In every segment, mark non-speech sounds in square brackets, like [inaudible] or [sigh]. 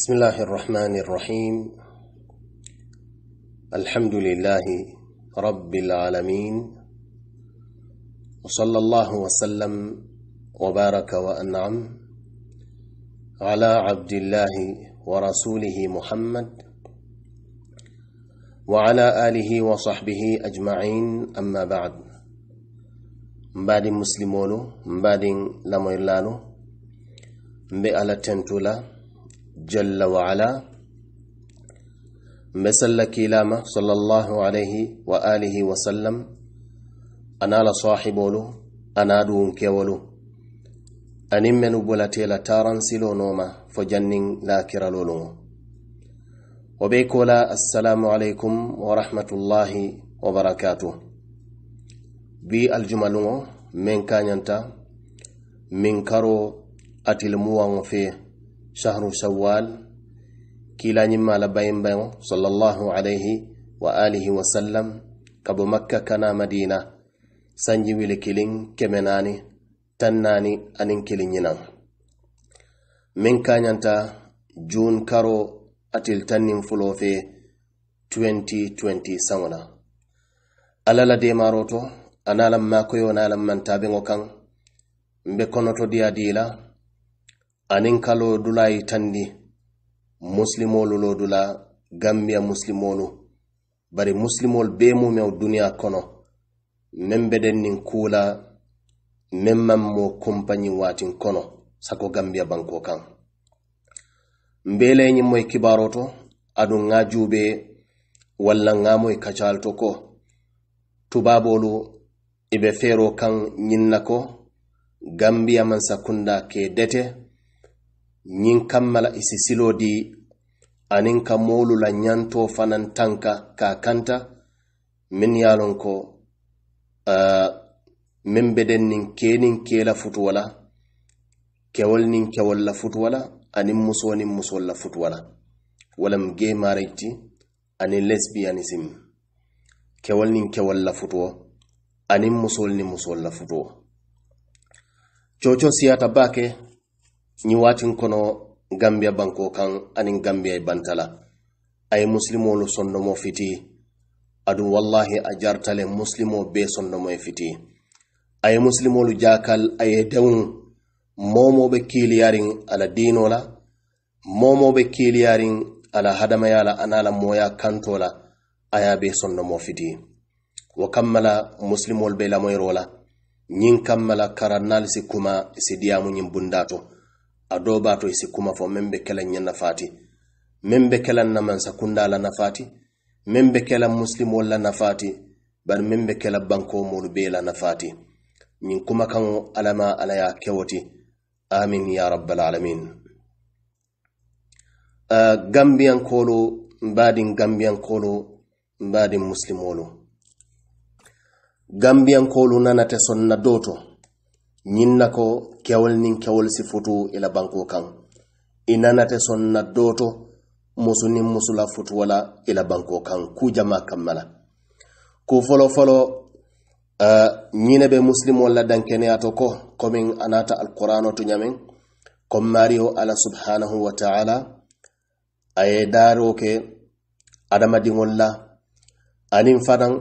بسم الله الرحمن الرحيم الحمد لله رب العالمين وصلى الله وسلم وبارك وانعم على عبد الله ورسوله محمد وعلى اله وصحبه اجمعين اما بعد بعد مسلمولو بعد لاميرلالو مبي على تنتولا جل وعلا مثل كيلامة صلى الله عليه وآله وسلم أنا لصاحب ولو أنا دون كولو أني من بولتيلا تاران سيلو نوما فجنن لا كرالولو وبيكولا السلام عليكم ورحمة الله وبركاته بي الجملو من كان ينتا من كرو أتلموا فيه shahru shawwal kilañimma ala bayimbayo sallallahu alayhi wa alihi wasallam kabo makka kana madina sanji wile kilin kemenani tannani anin kilinñinan min kañanta jun karo atil tannin fulofe 2020 sanwona alala demaroto anala makoyo nalam mantabeŋo kan mbe konoto diya dila anin kalo dula yi tandi muslimolu lo dula gambiya muslimolu bari muslimol be mumew duniya kono men beden nin kula men mammo kompani watin kono sako gambiya banko kan mbeleyin moy kibaroto adun nga jube walla nga moy kacalto ko tubabolu ibe fero kan nyinna ko gambiya man sakunda ke dete ñin kammala isi silo di anin ka molu la ñanto fanan tanka ka kanta min ye lon ko uh, min beden nin kenin kela futuwala kewol nin kewol la futuwala anin musonin musol la futuwala walam ge mariti ani lesbianism kewol nin kewol la futuwo anin musol ni musol la futuwo coco siyata bake ñiwatin kono gambiya banko kan anin gambiya e bantala ay musilimolu sondomo fiti adu wallahi a jartale musilimo be sondomo e fiti ay musilimolu jakal aye dewu momoɓe kiliyarin ala dinola momoɓe kiliyarin ala hadamayala anala moya kantola aya be sondomo fiti wo kammala musilimolu be lamoyrola ñin kammala karannalisi kuma si diyamu ñin bundato a do bato isi kuma fo meŋ be kela ñe nafaati meŋ be kela namansa la nafaati meŋ be kela muslimo la nafaati bari meŋ be banko bankomolu bee la nafaati ñiŋ kumakaŋo alla ma alla ye kewo ti amin ya rabbal alamin uh, gambiyankolu mbaadiŋ gambiyankolu mbaadiŋ musilimolu gambiyankolu nanate sonna doo to ñinna ko kewol nin kewol si futu ila banko kan i nanate son na doto musu nin musula futuwala ila banko kan kujama kammala ku folofolo eh, ñine uh, be musilimo la dankeneyato ko komin anata alqurano to ñamen kom mario ala subhanahu wa taala aye daro ke adamadiŋol la anin fanan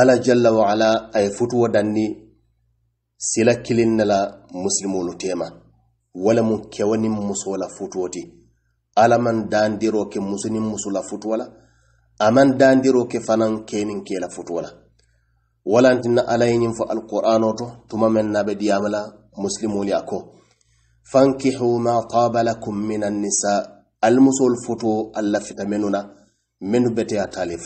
ala jalla wa ala aye futuwo danni sila kilin na la wala tema walamu ni musu muso la futuo ti man maŋ dandiro ke musu ni musu la futu la a dandiro ke fanan ke la futuo la walantinna alla ye alqur'ano to tuma meŋ na be diyamala la musilimolu ko fankihu ma taba lakum min annisa almusol futu. alla fita menu na menu bete ye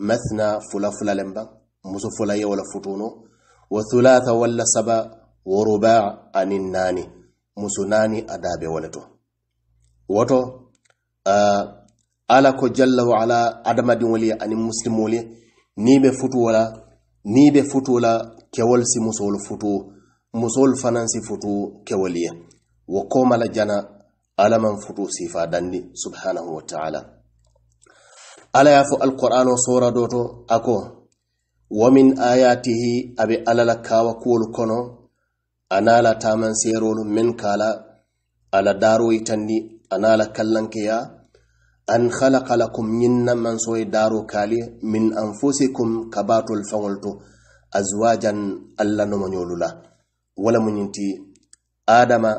mathna fula lemba muso fula wala la no wa thulatha walla saba wa ruba' anin nani muso naani adabe wala to woto uh, ala ko jalla wa ala adamadiŋol ye aniŋ musilimol ye niŋ be futuo la niŋ be futuo la kewol si musolu futu musolu fanaŋ si futu kewol ye wo koma la jana ala maŋ futu sifa dandi subhanahu wa wo min ayatihi abe alla la kawa kono ana la taman seerolu min kala ala daaro yitandi ana la kallankeya an halaka lakum ñinna mansoye daaro kaali min anfusikum kabatol faŋol to azwajan alla nomoñolu la wala muñinti adama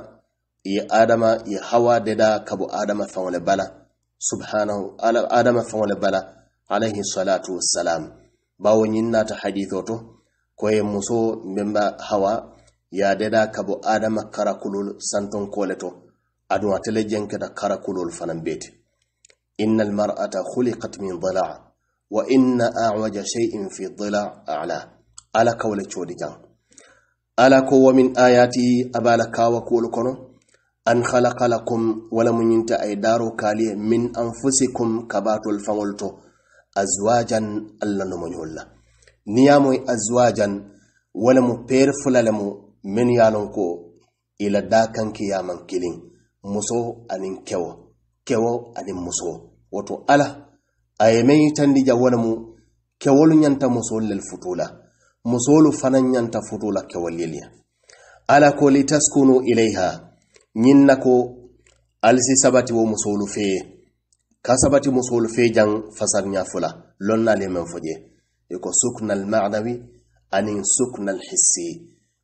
ye adama hawa deda kabo adama faŋo bala subhanahu adama faŋo bala alayhi salatu wassalam bawo ta naata haditho to koye muso mbemba hawa ya ka kabo adama karakulol santonkole to aduŋ ka da karakulol fanan beti mara mar'ata khuliqat min dhala wa inna awaja shay'in fi dhala ala ala kawle chodijan ala ko min ayati abala kawa kol kono an khalaqa lakum wala munyinta ay daro kali min anfusikum kabatul fawlto azwajan allah ya holla niyamoy azwajan wala mu fula fulalemu min yalon ko ila da kanki man kilin muso anin kewo kewo anin muso wato ala a ye yi tan ja wala mu kewolu nyanta muso lel futula musolu fana ñanta futula kewol yelya ala ko litaskunu ilaiha ñin na ko alsi sabati wo musolu fiye. ka sabati musol fe jang fasar nyafula lon na le men foje iko sukna al ma'nawi anin sukna al hissi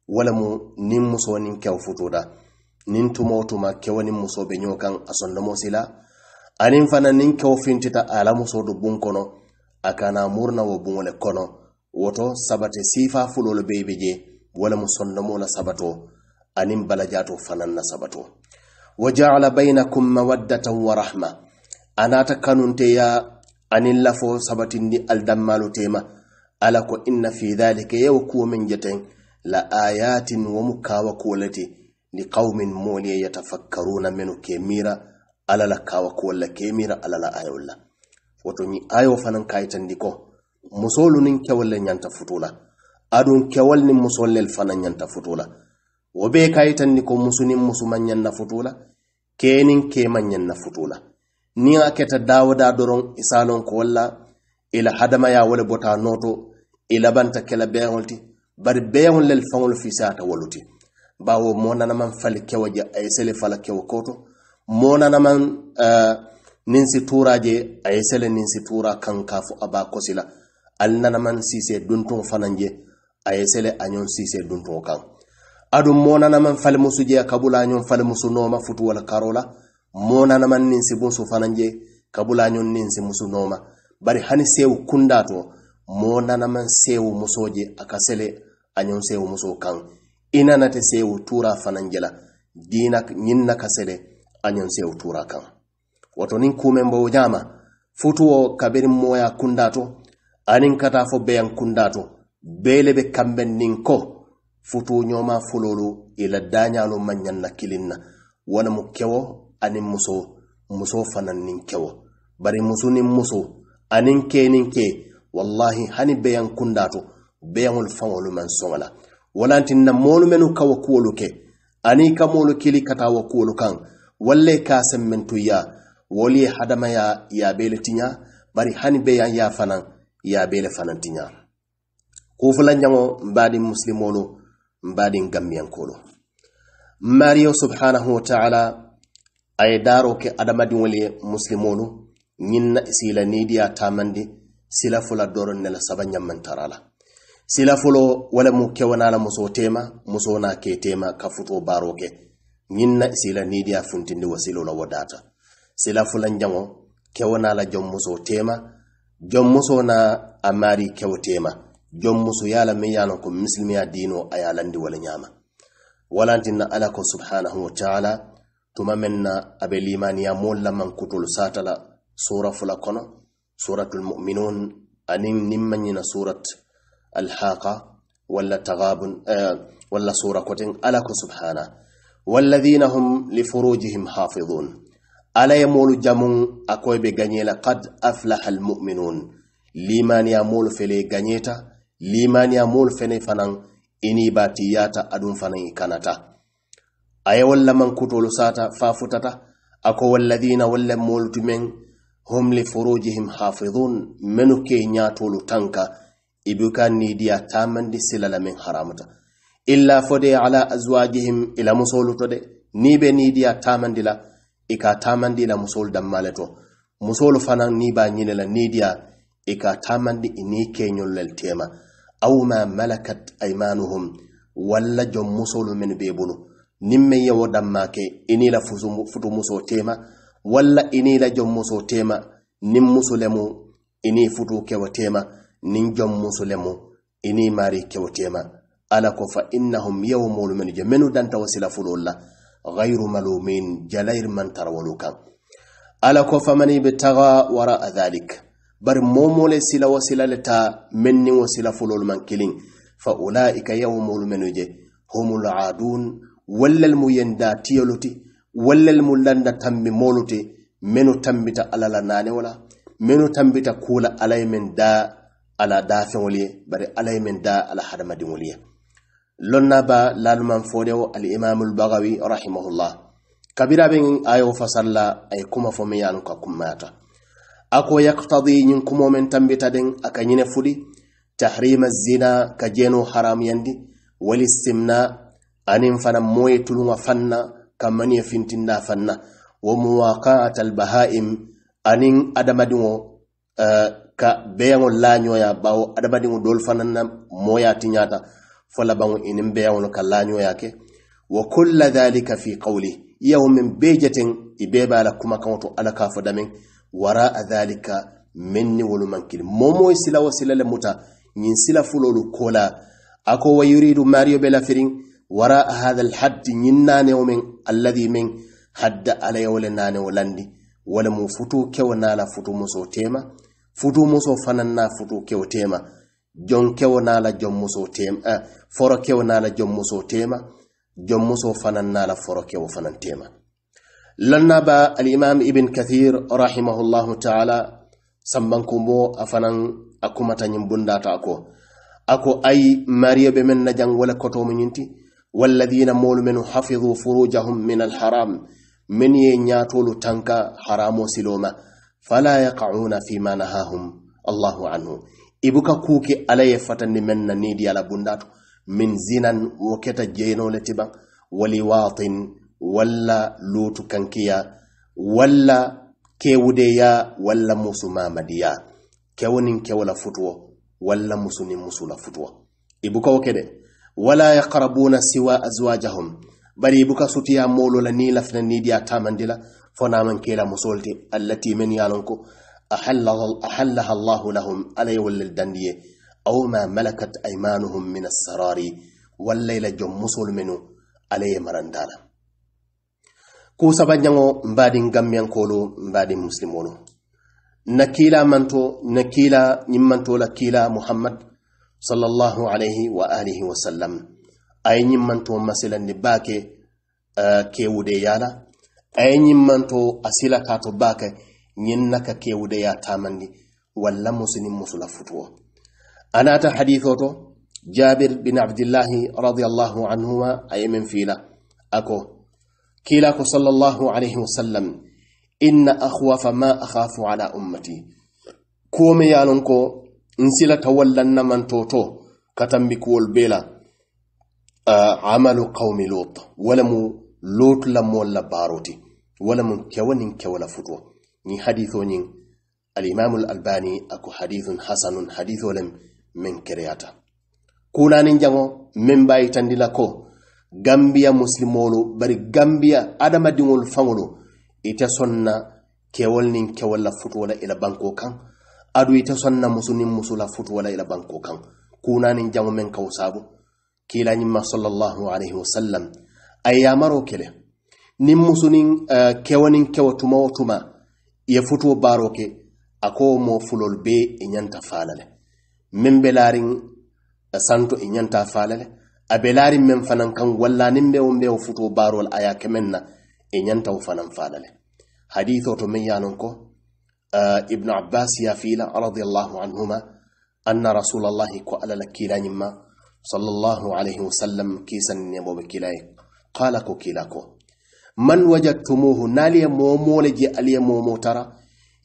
wala mu nin muso kew futuda nin tumo tuma kew nin muso be nyokan asondo mo sila anin fana nin kew fintita ala muso do bun kono akana murna wo bungole kono woto sabate sifa fulol beybe je wala mu sondomo la sabato anin balajato fanan na sabato wa bainakum mawaddatan wa rahma anata kanunteya anin lafo sabatindi aldammalu tema ala ko inna fi dhalika yaw kuwo min jeten la ayatin wa mu kawa kuwoleti li qaumin moolu yatafakkaruna ke ala la kawa kuwol kemira ala la ayol la ni ayo fanan kayitan ko musolu nin kewol nyanta futula adun kewol nin musolel fanan fana futula wobe be diko ko musunin musuma ñanna futula kenin kema ñanna futula niŋ a keta daawadaa doroŋ i se a loŋ ko wolla i la hadamayaa wo le bota nooto i labanta ke la beeŋolu ti bari beeŋolu le faŋolu fiisi ata wolu ti bawo moo nanamaŋ fali kewo je a ye sele fala kewo kooto moo nanamaŋ eh, niŋ si tuura je a ye sele niŋ si tuura kaŋ ka fo a be a kosi la ali nanamaŋ siisee duntuŋo fanaŋ je a ye sele a ñoŋ siisee duntuŋo kaŋ aduŋ moo nanamaŋ falimusu je a kabula a ñoŋ falimusu nooma futu wo la karo la monanaman nin sibunsu fananje kabulañon nin si musunoma bari hani sewu kunda to monanaman sewu musoje aka sele añon sewu muso kan inanate sewu tura fananjela dina ñin naka sele añon sewu tura kan woto nin kumen bo ñama futuwo kaberin moya kunda to anin kata fo beyan kunda to belebe kamben nin ko futu ñoma fololu ila dañalu mañanna kilinna wona mu kewo ani muso muso fana nin kewo bari muso nin muso anin ke nin ke wallahi hani beyan kundato beyaŋol faŋolu maŋ soŋo la walantin na moolu menu ka wo kuwolu ke ani ka moolu kili ka taa wo kuwolu kaŋ walla ka semmentu ya wolu ye hadamaya yaabele tiɲa bari hani beyan ya fanaŋ yaabele fanaŋ tiɲa kufula ñaŋo mbaadin musilimolu mbaadin gambiyankolu mariyo subhanahu wa ta'ala a ye daaro ke adamadiŋolu ye musilimolu ñiŋ na sila niidiya tamandi sila fula doroŋ ne la saba ñammantara la sila folo wo le mu kewona la musoo teema musoo na ke teema ka futoo baaro ke ñiŋ na sila niidiya funtindi wo silo la sila fula jaŋo kewona la jom musoo teema jom musoo na a maari kewo jom musu ye a la ko misilimiya diinoo a ye a landi wo walantin na ala subhanahu wa taala tuma men na a be limaniya moolu laman mankutolu sata sura fula kono suratul muminun aniŋ niŋ ma surat alhaqa wala tagabun eh, wala sura koteŋ ala ko subhana walladina hum li furujihim hafidun ala ye moolu jamuŋ a be gañe la kad aflaha almuminun limaniya mulu fele ganyeta limaniya mulu fene fanan ini batiyata adun fanan kanata aya walla mankutolu sata fafutata ako walladina walla moltumen hum li furujihim hafidun menu ke nyatolu tanka ibuka nidiya tamandi silala min haramata illa fode ala azwajihim ila musolu tode nibe nidiya tamandila ika tamandi la musolu dammaleto musolu fanan niba nyinela nidiya ika tamandi ini kenyolel tema aw ma malakat aymanuhum walla jom musolu min bebunu niŋ meŋ ye wo la futu musoo teema walla i niŋ i la joŋ musoo teema niŋ kewo teema niŋ joŋ musu lemu i kewo teema ala ko fa innahum yewo moolu menu danta wo sila fuloolu malumin jalayir man tara ala ko faman ibtaga waraa dhalik bari moo moo le sila wo sila le taa meŋ niŋ wo fa ulaika yewo moolu je humul adun wallal mu yenda tiyolu ti mu landa tambi moolu ti menu tambita ala la naanewo la menu tambita kuula ala ye men daa ala daafeŋolu ye bari ala ye men daa ala hadamadiŋolu ye lonna ba laaluman foodewo bagawi rahimahullah kabira be ayo fasal la a kuma fo meŋ ye anuŋ ka kummayata a ko yaktadi kumo meŋ tambita deŋ a ka ñine fudi tahrima zina ka jeenoo haramuyandi walistimna anin fana moye tuluŋa fanna kammaniye fintinda fanna wo muwaqaat albahaim anin adamadiŋo uh, ka beyaŋo lañoya bawo adamadiŋo doolu fanaŋ na moya tiñata fo labaŋo inin beyaŋolu ka lañoya ke wa kulla dhalika fi qawli iyawo min bee a la kumakaŋo to alla ka fo dhalika min ni wolu sila wo le muta ñiŋ sila fulolu kola a ko mario be wara a alhaddi ñinnanewo men alladi men hadda alayawole nanewo landi wala mu futu kewo nala futu muso tema futu futu kewo tema jon kewo nala jon muso foro kewo nala jon muso tema jon foro kewo fanan tema lonnaba alimam ibn kathir rahimahullahu taala sambankumbo afanan akumata ñin bundata ako ako ay mariyo be men najan wala kotomo ñinti walladina moolu menu hafidu furujahum min alharam min ye ñaatolu tanka haramo siloma fala yaqauna ma nahahum allahu anhu ibuka kuuke ala ye fatandi men na niidi ala bundato min zinan wo keta jeynole tiban waliwatin walla lutu kankiya walla kewudeya walla musu mamadiya kewoniŋ kewo futuwo walla musu niŋ musu la futuwo ibuka wo ke ولا يقربون سوى أزواجهم bari buka sutiya molo la ni lafna ni diya tamandila fona man kela musolti allati min yalonko ahallaha allah lahum alay wallal dandiye aw ma malakat aymanuhum min as-sarari wallayla jom musol menu alay marandala ku sabanyango mbadi ngamyan kolo mbadi muslimolo nakila manto nakila nyimmanto la kila muhammad sallallahu alayhi wa alihi wa sallam ay masalan ni baake uh, kewude yala ay ñimmanto asila to bake nyin naka wude ya tamandi walla musini musula ana anata hadith to jabir bin abdullah radiyallahu anhuma wa men fiila ako kila ko sallallahu alayhi wa sallam inna akhwafa ma akhafu ala ummati me yalon ko wallan na mantoto katanbikuwol bela la ah, amalu qawmi lot wala lotu lot la baroti wala mu nin kewola futwo ni haditho ni alimamu albani ako hadithun hasanun hadithu wala min kereyata kulanin jango min bayitandila ko gambiya muslimolo bari gambiya adamadiŋolu fangolo ita sonna kewal nin kewolla futuwo la ila banko kan. adu ita sonna musunin musula futuwala ila banko kan kunanin jamu men kawo sabu kilañimma sallallahu alayhi wasallam ay yamaro kele nin musunin uh, eh, kewonin kewo tuma wo tuma ye futuwo baaro ke ako mo fulol be i e ñanta falale min be laarin uh, eh, santo i e ñanta falale a be laarin men fanan kan walla nin be wo be wo futuwo baarol a ya kemen na i e ñantawo fanan falale haditho to min yanon ko ibnu abbas ya fila radiyallahu anhuma anna rasulallahi ko alala kilañimma sallllahu alayhi wa sallam kisannemoɓe kilaye qala ko kila ko man wajadtumuhu naaliye momole je aliye momo tara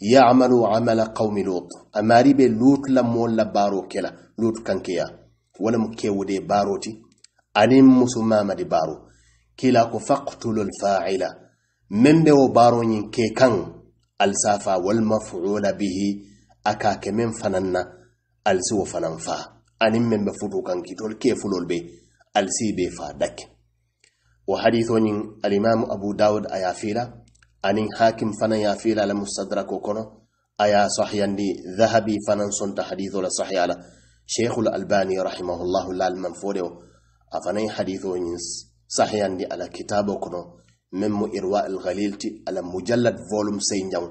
yamalu amala qawmi lut amari ɓe lut lammol la baro kela lut kankeya wala mo kewude baroti anin musu mamadi baro kila ko faqtulu lfaila membe ɓe wo baroñin ke kan alsafa walmafula bihi a ka kɛ men fanan na alisi wo fanan fa anin men be futu kan kitol ke fulol be alisi be fa dak wo haditho ñin alimamu abu daud a ya fila anin hakim fana ya fila la mustadrako kono a ya sahiyandi dhahabi fanan sonta haditho la sahiya la sheikhul albani rahimahullahu lal man fode o a fanayin haditho ñin sahiyandi ala kitabo kono meŋ mo irwa al ghalil ti ala mujallad volume senjaŋ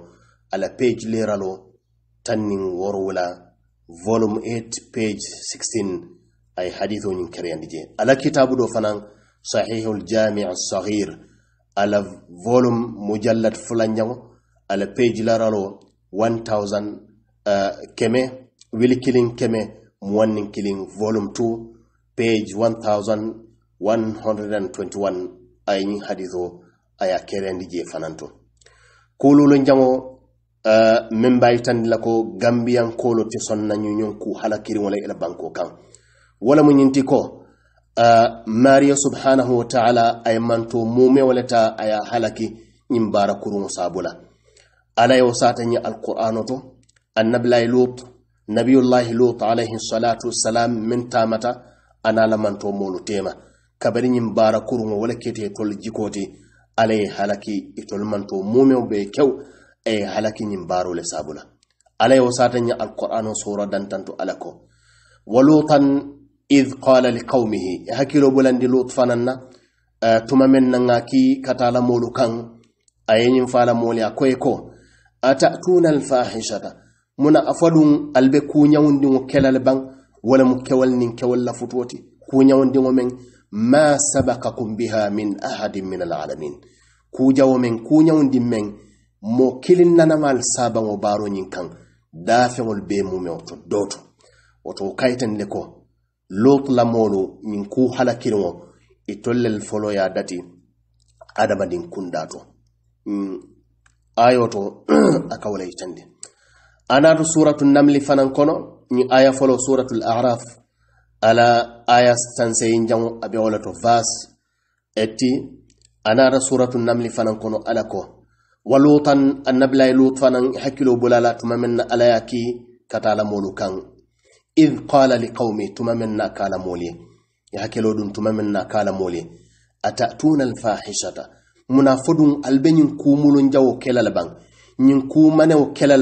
ala page leralo tan niŋ woro wula volume 8 page 16 ay haditho ñiŋ kereyandi je ala kitabu do fanaŋ sahihu ljami asagir ala volum mujallad fulanjaŋo ala page laralo 1000 uh, keme wili kiliŋ keme muwanniŋ kiliŋ volum 2 page 1121 ay ayeñiŋ haditho aya kerendi je fananto kololo jamo uh, eh, min mbawi tandila ko gambiyan kolo te sonnañu ñon ku hala kiriwola ela banko kan wala mu ñinti ko uh, eh, mariya subhanahu wa taala ay manto mumewoleta aya halaki ñin bara kurumo sabula alaye wo satañi alqur'ano to annabilahi lut nabiyullahi lut alayhi salatu wassalam min tamata analamanto molu tema kabari ñin bara kurumo wala kete tol jikote ala ye halaki itol manto mumew be kew a e halaki ñin baaro le sabu la ala ye wo sura dantanto ala ko wa qala liqaumihi e bulandi lut fanan na e nanga ki katala molu kan fala moolu a atatuna alfahishata muna a albe kuñawundiŋo kelal baŋ wala mu nin kewal lafutuwo ti kuñawundiŋo ma sabakakum biha min ahadin min alalamin kujawo men kuñawndin men mo kilin nanaŋal sabaŋo baroñin kan dafeŋol be mumeo to doto woto kayten le ko lot lamolu ñin ku halakiriŋo itollel e foloya dati adamadin kundato mm. ayo to akawolayitandi [clears throat] anatu suratu namli fanan kono ñin aya folo suratul araf ala aya sanseyin jaŋo a be wo le vas etti a suratu namli fanaŋ kono ala ko wa lutan annabilayi lut fanaŋ hakkilo bula la tuma meŋ na ala ye ki ka taa id qala liqaumi tuma meŋ na ka a la moolu ye ye atatuna alfahishata muna fo duŋ jawo ke la le baŋ ñiŋ kuumanewo ke la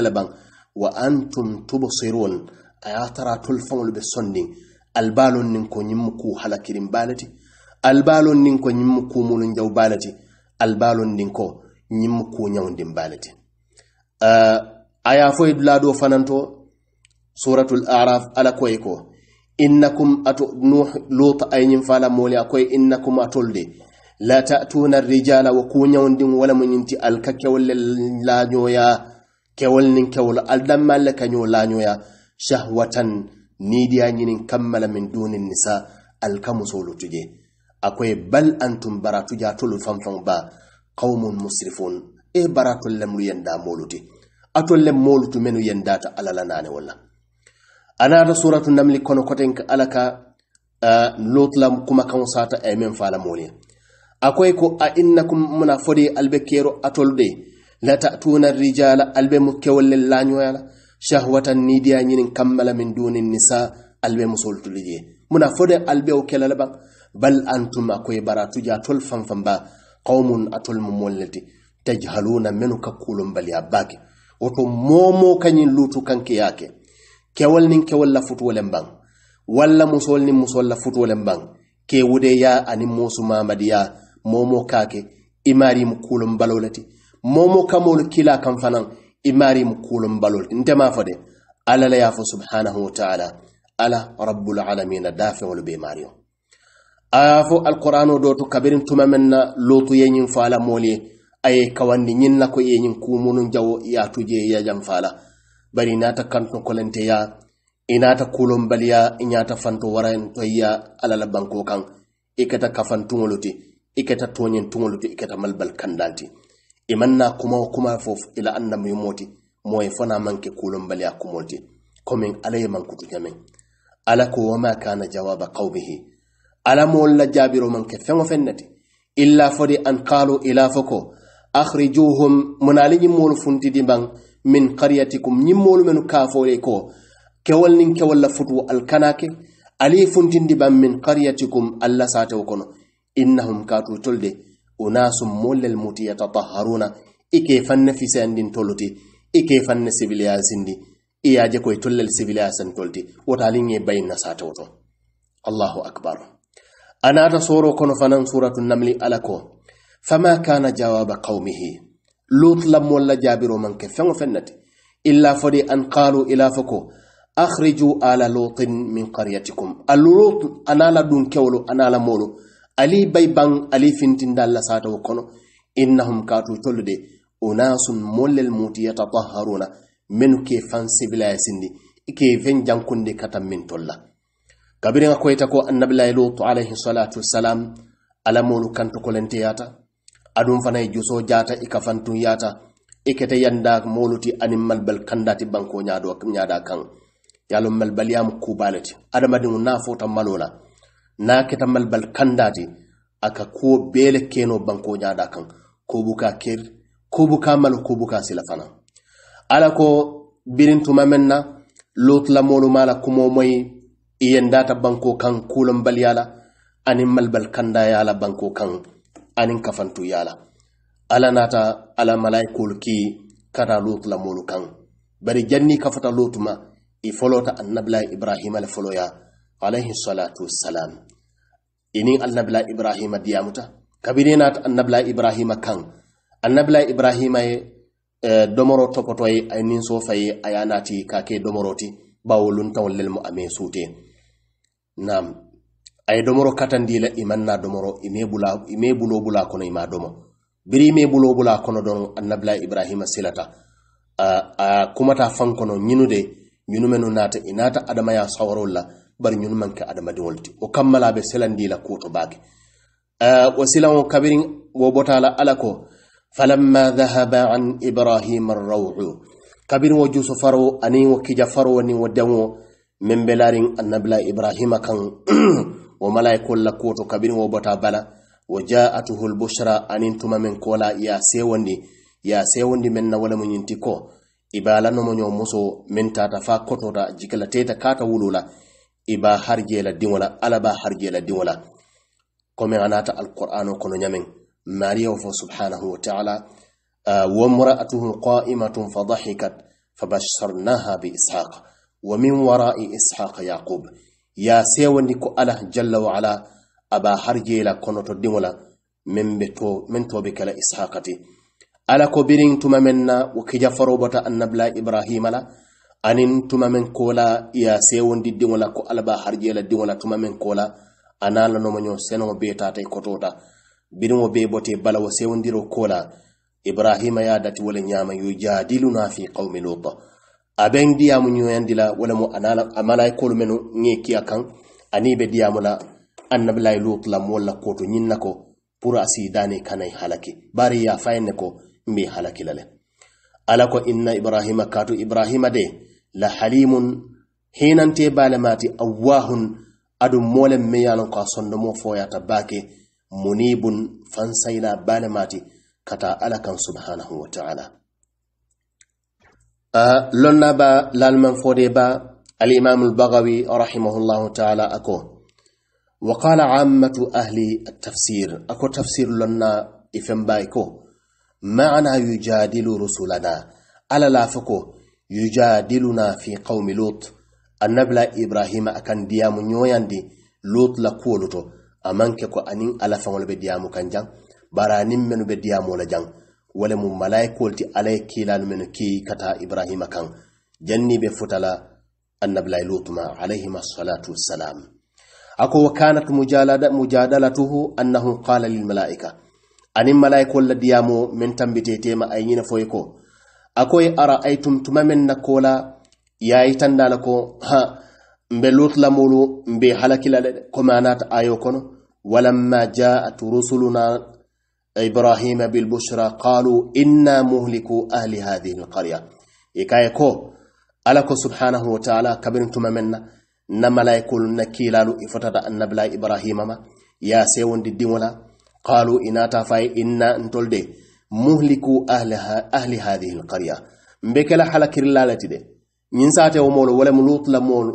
le wa antum tubsirun ayatara y'a tol faŋolu be sondiŋ alibaalon niŋ ko ñiŋ mu kuu halakirin baale ti alibaalon niŋ ko ñiŋ mu kuu mulun jaw baale ti niŋ ko ñiŋ mu kuu ñawundin baale a ye a fo ye dulaadoo fanaŋ to suratul araf ala koye ko innakum ato nuh luta ay ñiŋ fa la moolu a koye innakum atol de la tatuna arrijala wo kuu ñawundin wala mu ñinti alka kewol le laañooya kewol niŋ kewol al danmaal le kañoo laañooya shahwatan niidiyañinin kammala min dunin nisa solo tuje. Akwai bal an bara baratu tulu fanfaŋ ba qaumun musrifun e baratol lemlu yenda molu ti atol lem molu ta alala na alala nane Ana da suratu namli kono koten ka ala ka kuma kan sata e men fala molu akwai ko a innakum muna fode albe kero atolu Lata la tatuna rijala albe mu lanyoyala shahwatan nidiya ñinin kammala min duni nisa albe musol tulije muna fode albe o kelala bal antum akoye bara tuja tol fanfamba qawmun atol mu tajhaluna menu ka kulon baliya bake woto momo kañin lutu kanke yake kewol nin kewol la futuwolen ban walla musol nin musol la futuwolen ban ke wudeya anin mosu mamadiya momo kake imari mu balolati momo kamolu kila kan fanan imarim kulum balol intema fode ala la yafo subhanahu wa ta'ala ala rabbul alamin da fe wol be mario afo alqur'ano do to kabirin tuma menna lotu yenin fala moli ay kawandi nyin la ko yenin kumunun jawo ya tuje ya jam fala bari nata kanto kolente ya inata kulum baliya inyata fanto warain to ya ala la banko kan ikata kafantu moluti ikata tonyin tumoluti ikata malbal kandanti e manna kumao kuma fof ila anda mo yumoti moye fona manke kulon bali a kumolte komin ala ye mankutukemen ala ko wama kana jawaba qaumihi ala mool la jaabiro manke feŋo feŋ nati illa fodi an qaalu ila fo ko akhrijuhum munali ñimmolu funtidi ban min qariyatikum ñimmolu menu kaafole ko kewol nin kewol la futu alkanake ali funtindi ban min qariyatikum alla satewo kono innahum kaatu tolde unasum mollel muti yatataharuna ike fanne fisandin toloti ike fanne sibiliya sindi iyaje koye tollel sibiliya san tolti wotalin ye bayinna sate woto allahu akbar anata soro kono fanan suratu namli ala ko fama kana jawaba qawmihi lut lammol la jabiro ke feŋo fennati illa fodi an qalu ila fo ko akhriju ala lutin min qaryatikum alulut anala dun kewlu anala molu ali bay baŋ ali fintindal la saatawo kono innahum kaatu tollu de unasun mollel muti yatataharuna menu ke fan sibilaya sindi ike fen jankunde katam min tolla kabiriŋa koyita ko annabilayi lutu alayhi salatu wassalam ala molu kanto kolenteyata adun fana juso jata i yata i yanda molu ti aniŋ kandati banko ñaada kaŋ yalon malibaliyamu kubale ti adamadiŋo naa fota malo la na kita malbal kandaji aka ko bele keno banko ñaɗa kan ko buka kir ko buka mal ko buka silafana ala ko birintu mamenna lot la molu mala moy moyi banko kan bal yala anin malbal kanda yala banko kan anin kafantu yala ala nata ala malaikul ki la molu kan bari janni kafata lotuma i folota annabila ibrahima al foloya alaihi salatu wassalam inin annabla ibrahima muta kabire na annabla ibrahima kan annabla ibrahima ye e, domoro tokoto ye ay nin so faye ayanati naati ka ke domoroti bawolun tawol lel mo ame suute nam ay domoro katandi la imanna domoro ime bula ime bulo bula kono ima domo biri ime bulo bula kono don annabla ibrahima silata a kuma ta fankono ñinu de ñinu menu naata inata adamaya sawarol la bari ñun manke adamadiŋol ti wo kamma be selandi la kuwoto baake wo silaŋo kabiriŋ wo bota la falamma dhahaba an ibrahima arraw'u kabiriŋ wo juso farowo aniŋ wo kija farowo niŋ wo deŋo meŋ be laariŋ annabila [clears throat] wo malayikol la kuwoto kabiriŋ wo bota bala wo jaatuhu lbushra aniŋ tuma meŋ kola ye a sewondi ye sewondi meŋ na wo lemu ñinti ko ibala muso meŋ tata fa kotota jikala teta kata wulula iba be la diŋo la alla la diŋo wala, komi a kono nyamen Mariya fo subhanahu wa taala wa mura'atuhu qa'imatun fa dahikat fabasharnaha bi ishaq wa min wara'i ishaq yaqub ya sewandi ko ala jalla wa ala aba harje la kono to la meŋ be to to be kala ishaqati ala ko birin tuma meŋ na wo kija annabila anin tuma men kola ya sewondi diŋola ko alaba harjela diŋola tuma men kola anala nomoño senoŋo be tatai e kotota biriŋo be bote balawo sewondiro kola ibrahima ya dati wala ñama yujadiluna fi qaumi lut aben diyamu ñoyandi la walamo amalaykolu menu ŋe kiya kan ani be diyamu la annabilayi lut la mol la koto ñinna ko pur asi dane kanai halaki bari ya fayenne ko mbe halaki lale ala ko inna ibrahima kato ibrahima de لحليم حين انتي بالماتي أواه أدو مولا ميالن قا صندمو فويا تباكي منيب فانسيلا بالماتي كتا ألكا سبحانه وتعالى أه لنا با لالمن فودي با الإمام البغوي رحمه الله تعالى أكو وقال عامة أهل التفسير أكو تفسير لنا إفنبايكو معنى يجادل رسلنا على لافكو yujadiluna fi qawmi lut annabila ibrahima akan diyamu ñoyandi lut la kuwolu to amanke ko anin alafaŋolu be diyamu kan jaŋ bara anin menu be diyamo la jaŋ wole mu malayikolu ti alla ye kiilalu menu kei kata ibrahima kaŋ janni be futala annabilayi lutuma alayhim assalatu wassalam ako wa kanat mujadalatuhu annahu qala lilmalaika anin malayikolu la diyamo meŋ tambitetema a ye ñina foye ko akoye ara'aytum tuma men na kola yayi tandala ko ha mbe lutlamolu mbe halakila le ko manata ayo kono walamma jaat rusuluna ibrahima bilbushra qalu inna muhliku ahli hadhihi alqarya ikaye ko ala ko subhanahu wa taala kabirin tuma men na na malaikolu na kilalu ifotata annabila ibrahima ma ya sewondi diŋola qalu inata faye inna ntol muhliku ahli hadhihi alqarya mbe kela halakirilalati de ñiŋ saate wo moolu la moolu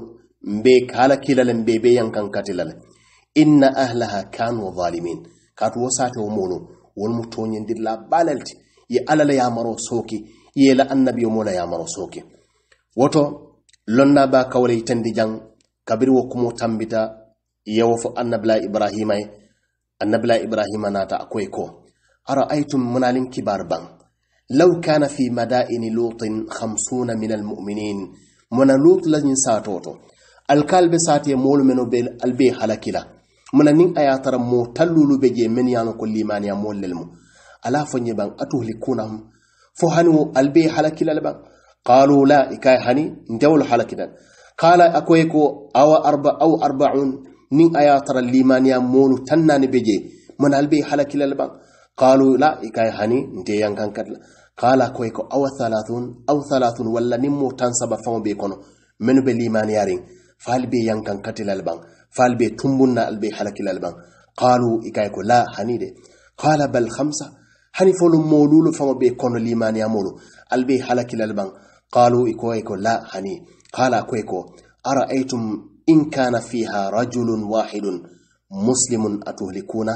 mbe halakila le mbe be yankaŋ katila inna ahlaha kanu zalimin kaatu wo saate wo moolu wolu mu toñendirla ti ye alla la yamaro sooki ye la annabiyo mo la yamaro sooki woto lonna ba kawale yitandi jaŋ kabiri wo kumo tambita ye wo ibrahima ye ibrahima naata a ko أرأيتم منال كبار بان لو كان في مدائن لوط خمسون من المؤمنين من لوط لن ساتوتو الكالب ساتي مول منو بيل البي حلكلا من نين ايا ترى مو تلولو بيجي من يانو كل ايمان يا مول للمو الا فني بان اتهلكونهم فهنو البي حلكلا لبان قالوا لا إكاي هني نجول حلكلا قال اكويكو او اربع او اربعون نين ايا ترى الايمان يا مول تنان بيجي من البي حلكلا لبان قالوا لا إكاي هني نتي ينكن كتلا قال كويكو أو ثلاثون أو ثلاثون ولا نمو تنسب فهم بيكونو منو بالإيمان يارين فهل بي ينكن كتلا البان فهل بي تنبنا البي حلك البان قالوا إكايكو لا هني دي قال بل خمسة هني فولو مولولو فهم بيكونو الإيمان يامولو البي حلك البان قالوا إكويكو لا هني قال كويكو أرأيتم إن كان فيها رجل واحد مسلم أتهلكون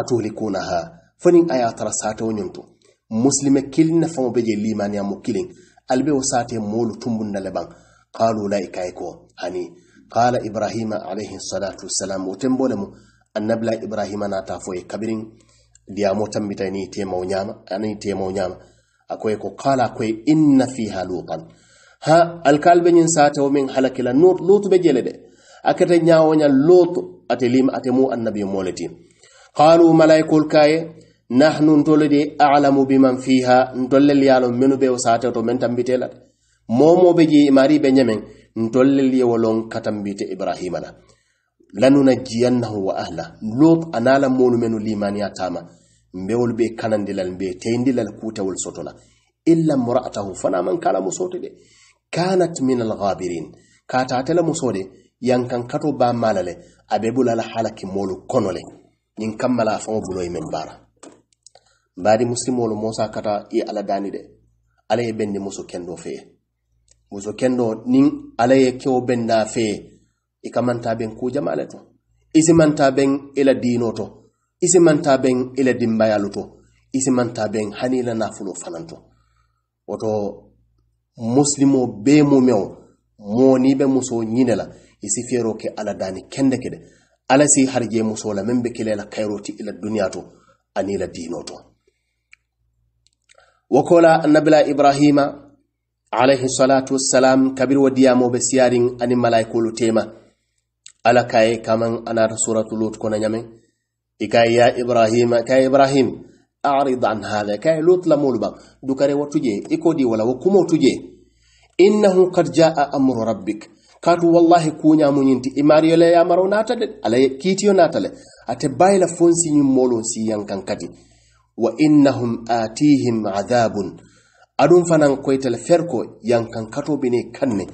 أتهلكونها fonin a ye tara saatewo ñun to musilime kilin na faŋo be je limaniyamu kiliŋ ali be wo saate moolu tumbunna le baŋ qaalu hani qala ibrahima alayhi salatu wassalam wo mu annabila ibrahima naata fo ye kabiriŋ diyamo tambita ni temawo ani temawo ñama akoye ko qala akoye inna fiha lutan ha alkal be ñin saatewo meŋ halakila lutu be jele de akete lutu ate lima ate mu annabiyo mole qalu malaikol kaye nahnu ntolu de alamu biman fiha ntollel yalon menu be wasate to men tambitela momo be je mari be nyamen ntollel ye katambite ibrahima la lanunajjiyannahu wa ahla lot anala molu menu limaniya tama mbewol be kanandilal mbe teyndilal kutawol sotola illa mura'atahu fana man kala musote de kanat min alghabirin katatela musode yankan kato ba malale abe halaki molu konole nin kammala fawo buloy men bara mbaadi musimolu mosa kata i ala dani de ala ye bendi muso kendo feye muso kendo nin ala ye kewo benda feye i kamanta ben kujamale to isimanta ben ila dino to isimanta ben ila dimbayalu to isimanta ben hani ila nafulo fanan to woto muslimo be mumeo moni be muso ñine la isi fero ke ala dani kende kede ala si harje muso la men be kilela kayroti ila duniya to anila dino to wokola annabila ibrahima alayhi salatu wassalam kabirwo diyamoɓe siyarin ani malaikolu tema ala kaye kaman anata suratu lut kona ñamen ikaye ya ibrahima kaye ibrahim arid an hada kaye lut lamolu ɓan dukare wattuje ikodi wala wo kumo tuje innahu kad jaa amru rabbik katu wallahi kuñamuñinti imariyole yamaro natade ala kiitiyo natale ate bayla fonsiñum molon siyan kan kadi wa innahum atihim adhabun aɗum fanan koytal ferko yankankato bene kanne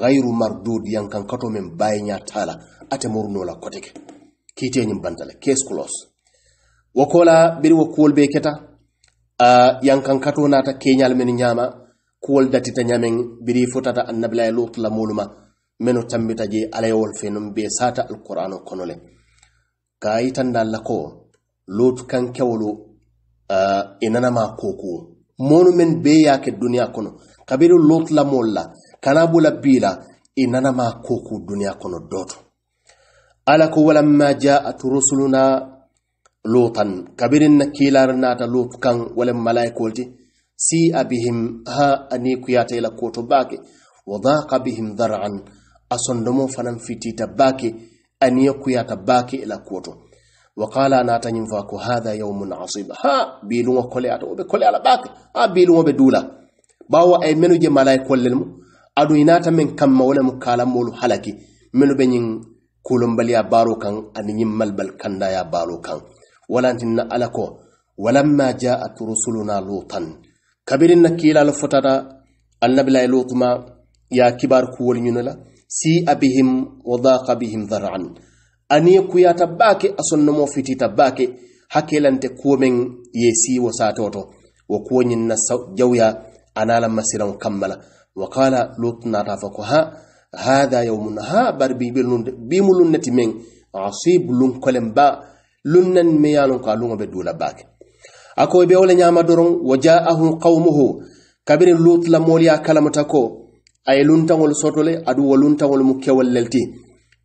gayru mardud yankankato men bayiña tala ate morunola koteke kiteñin bantala case close wo biri wo be keta uh, yankankato nata keñal men ñama kuwol datita ñameŋ biri fotata annabilaye lut la moolu ma tambita je alayowol fe be sata alqur'ano kono le ka yitandal kan kewolu Eh, i nanama koku monu men be ye duniya kono kabiri lot la mol kana bula bila i nanama koku duniya kono doto ala ko walamma jaat rusuluna lutan kabirin na nata lut kan walam malaikoti si abihim ha ani kuyata ila koto bake wadaqa bihim dhar'an asondomo fanan fitita bake ani kuyata bake ila koto waqala ta ñim fa ko hada yawmun asiba ha biluŋo kole a ta be kole ala baake a biluŋo be duula wa ay menu je malaye kolle mu adu inata men kamma mu lemu kalamolu halaki menu be ñiŋ kulombaliya baaro kaŋ ani malbal kandaya baalo kaŋ walantinna ala ko turu jaat rusuluna lutan kabirin na kiilalo fotata annabilaye lutuma ya kibar kuwol la si abihim wa daqa bihim dharan aniŋ kuyata baake a sonnomo fitita baake hake lante kuwo meŋ ye siiwo saato to wo kuwo ñiŋ na jawya a na la masiraŋo kamma la wa kaala lut naata fo ko ha haada yawmun ha bari biimu luŋ ne ti meŋ asibu luŋ kolem ba luŋ naŋ meya loŋ ko a luŋo be duula baake a ko be wo le ñaama doroŋ wo jaahu qawmuhu kabiri lut la mooluya kalamata ko a ye luntaŋolu soto le aduŋ wo luntaŋolu mu kewol lel ti